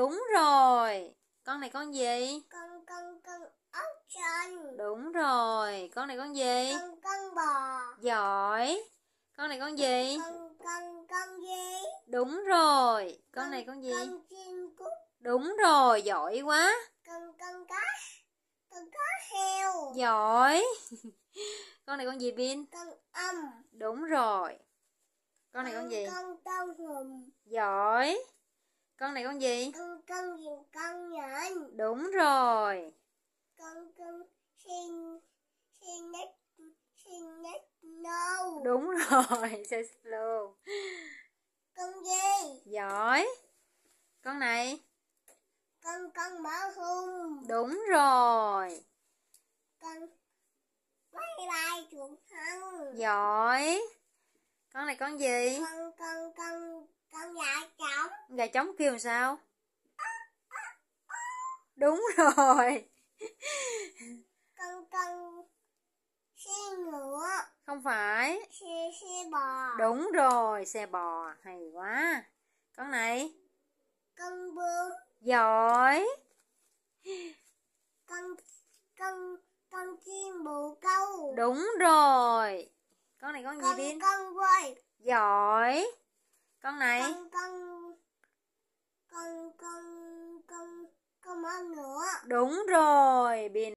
Đúng rồi. Con này con gì? Con con con ốc sên. Đúng rồi. Con này con gì? Con con bò. Giỏi. Con này con gì? Con con con gì? Đúng rồi. Con, con này con gì? Con chim cút. Đúng rồi, giỏi quá. Con con cá. Con cá heo. Giỏi. con này con gì Bin? Con âm. Đúng rồi. Con này con, con gì? Con tôm hùm. Giỏi. Con này con gì? Con con gì? Con nhện. Đúng rồi. Con con xin xin đất xin đất lâu. Đúng rồi, xin slow. Con gì? Giỏi. Con này. Con con bảo hung. Đúng rồi. Con bay bay chuồng thân. Giỏi. Con này con gì? Con con con con gà trống gà trống kêu làm sao đúng rồi con con xe ngựa không phải xe xe bò đúng rồi xe bò hay quá con này con bướm giỏi con con con chim bồ câu đúng rồi con này con gì con, đi con voi giỏi con này con con con con con con mỡ nữa đúng rồi bình